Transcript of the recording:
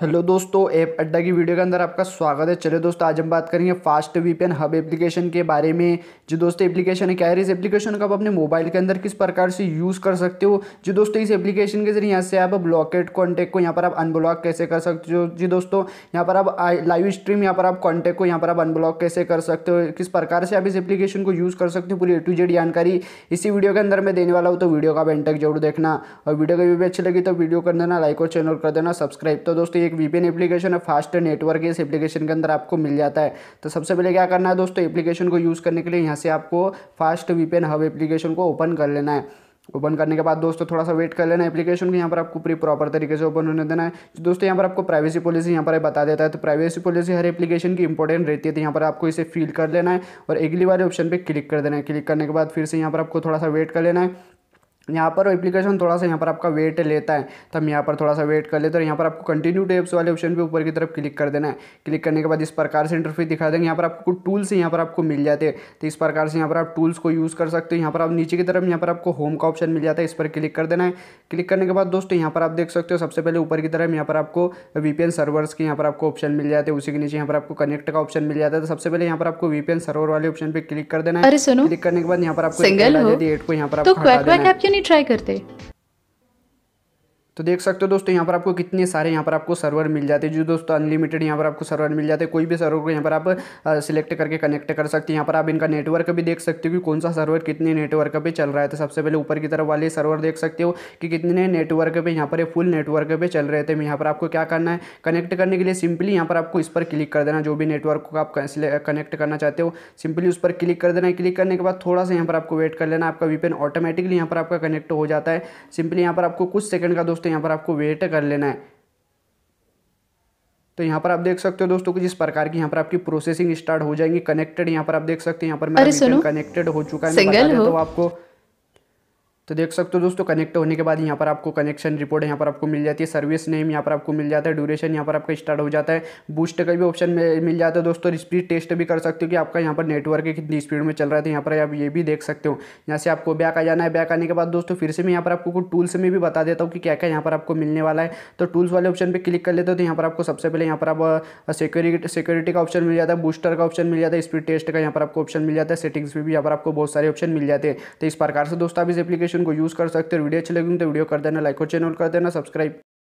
hello दोस्तों app अड्डा की वीडियो के अंदर आपका स्वागत है चलिए दोस्तों आज हम बात करेंगे फास्ट वीपीएन हब एप्लीकेशन के बारे में जो दोस्तों एप्लीकेशन है क्या है इस एप्लीकेशन को आप अपने मोबाइल के अंदर किस प्रकार से यूज़ कर सकते हो जो दोस्तों इस एप्लीकेशन के जरिए यहाँ से आप ब्लॉकेट कॉन्टैक्ट को यहाँ पर आप अनब्लॉक कैसे कर सकते हो जी दोस्तों यहाँ पर आप लाइव स्ट्रीम यहाँ पर आप कॉन्टैक्ट को यहाँ पर आप अनब्लॉक कैसे कर सकते हो किस प्रकार से आप इस एप्लीकेशन को यूज़ कर सकते हो पूरी ए टू जेड जानकारी इसी वीडियो के अंदर मैं देने वाला हूँ तो वीडियो का आप एंड जरूर देखना और वीडियो कभी भी अच्छी लगी तो वीडियो कर देना लाइक और चैनल कर देना सब्सक्राइब तो दोस्तों एक वीपीएन एप्लीकेशन है फास्ट नेटवर्क इस एप्लीकेशन के अंदर आपको मिल जाता है तो सबसे पहले क्या करना है दोस्तों एप्लीकेशन को यूज़ करने के लिए यहाँ से आपको फास्ट वीपीएन हब एप्लीकेशन को ओपन कर लेना है ओपन करने के बाद दोस्तों थोड़ा सा वेट कर लेना एप्लीकेशन को यहाँ पर आपको पूरी प्रॉपर तरीके से ओपन होने देना है दोस्तों यहाँ पर आपको प्राइवेसी पॉलिसी यहाँ पर बता देता है तो प्राइवेसी पॉलिसी हर एप्लीकेशन की इंपॉर्टेंट रहती है तो यहाँ पर आपको इसे फिल कर लेना है और अगली वाले ऑप्शन पर क्लिक कर देना है क्लिक करने के बाद फिर से यहाँ पर आपको थोड़ा सा वेट कर लेना है यहाँ पर एप्लीकेशन थोड़ा सा यहाँ पर आपका वेट लेता है तो हम यहाँ पर थोड़ा सा वेट कर लेते हैं यहाँ पर आपको कंटिन्यू टेप्स वाले ऑप्शन पे ऊपर की तरफ क्लिक कर देना है क्लिक करने के बाद इस प्रकार से इंटरफेस दिखा देंगे यहाँ पर आपको टूल्स यहाँ पर आपको मिल जाते हैं तो इस प्रकार से यहाँ पर आप टूल्स को यूज़ कर सकते हो यहाँ पर आप नीचे की तरफ यहाँ पर आपको होम का ऑप्शन मिल जाता है इस पर क्लिक कर देना है क्लिक करने के बाद दोस्तों यहाँ पर आप देख सकते हो सबसे पहले ऊपर की तरफ यहाँ पर आपको वीपीएन सर्वर्स के यहाँ पर आपको ऑप्शन मिल जाते हैं उसी के नीचे यहाँ पर आपको कनेक्ट का ऑप्शन मिल जाता है तो सबसे पहले यहाँ पर आपको वीपीएन सर्वर वाले ऑप्शन पर क्लिक कर देना है क्लिक करने के बाद यहाँ पर आपको एट को यहाँ पर आपको नहीं ट्राई करते तो देख सकते हो दोस्तों यहाँ पर आपको कितने सारे यहाँ पर आपको सर्वर मिल जाते हैं जो दोस्तों अनलिमिटेड यहाँ पर आपको सर्वर मिल जाते हैं कोई भी सर्वर को यहाँ पर आप सिलेक्ट करके कनेक्ट कर सकते हैं यहाँ पर आप इनका नेटवर्क भी देख सकते हो कि कौन सा सर्वर कितने नेटवर्क पे चल रहा है तो सबसे पहले ऊपर की तरफ वाले सर्वर देख सकते हो कि कितने नेटवर्क पर यहाँ पर फुल नेटवर्क पर चल रहे थे यहाँ पर आपको क्या करना है कनेक्ट करने के लिए सिंपली यहाँ पर आपको इस पर क्लिक कर देना जो भी नेटवर्क को आप कनेक्ट करना चाहते हो सिंपली उस पर क्लिक कर देना क्लिक करने के बाद थोड़ा सा यहाँ पर आपको वेट कर लेना आपका वीपेन ऑटोमेटिकली यहाँ पर आपका कनेक्ट हो जाता है सिंपली यहाँ पर आपको कुछ सेकंड का दोस्तों दोस्तों यहाँ पर आपको वेट कर लेना है तो यहाँ पर आप देख सकते हो दोस्तों कि जिस प्रकार की यहाँ पर आपकी प्रोसेसिंग स्टार्ट हो जाएगी कनेक्टेड यहाँ पर आप देख सकते हैं यहाँ पर मेरा कनेक्टेड हो चुका है तो आपको तो देख सकते हो दोस्तों कनेक्ट होने के बाद यहाँ पर आपको कनेक्शन रिपोर्ट यहाँ पर आपको मिल जाती है सर्विस नेम यहाँ पर आपको मिल जाता है ड्यूरेशन यहाँ पर आपका स्टार्ट हो जाता है बूस्ट का भी ऑप्शन मिल जाता है दोस्तों स्पीड टेस्ट भी कर सकते हो कि आपका यहाँ पर नेटवर्क कितनी स्पीड में चल रहा था यहाँ पर आप ये भी देख सकते हो यहाँ से आपको बैक आ जाना है बैक आने के बाद दोस्तों फिर से मैं यहाँ पर आपको कुछ टूल्स में भी बता देता हूँ कि क्या क्या यहाँ पर आपको मिलने वाला है तो टूल्स वाले ऑप्शन पर क्लिक कर लेते हो तो यहाँ पर आपको सबसे पहले यहाँ पर आप सिक्योरिटी सिक्योरिटी का ऑप्शन मिल जाता है बूस्टर का ऑप्शन मिल जाता है स्पीड टेस्ट का यहाँ पर आपको ऑप्शन मिल जाता है सेटिंग्स में भी यहाँ पर आपको बहुत सारे ऑप्शन मिल जाते हैं तो इस प्रकार से दोस्तों आप इस एप्लीकेशन नोटिफिकेशन को यूज़ कर सकते हो वीडियो अच्छी लगी तो वीडियो कर देना लाइक और चैनल कर देना सब्सक्राइब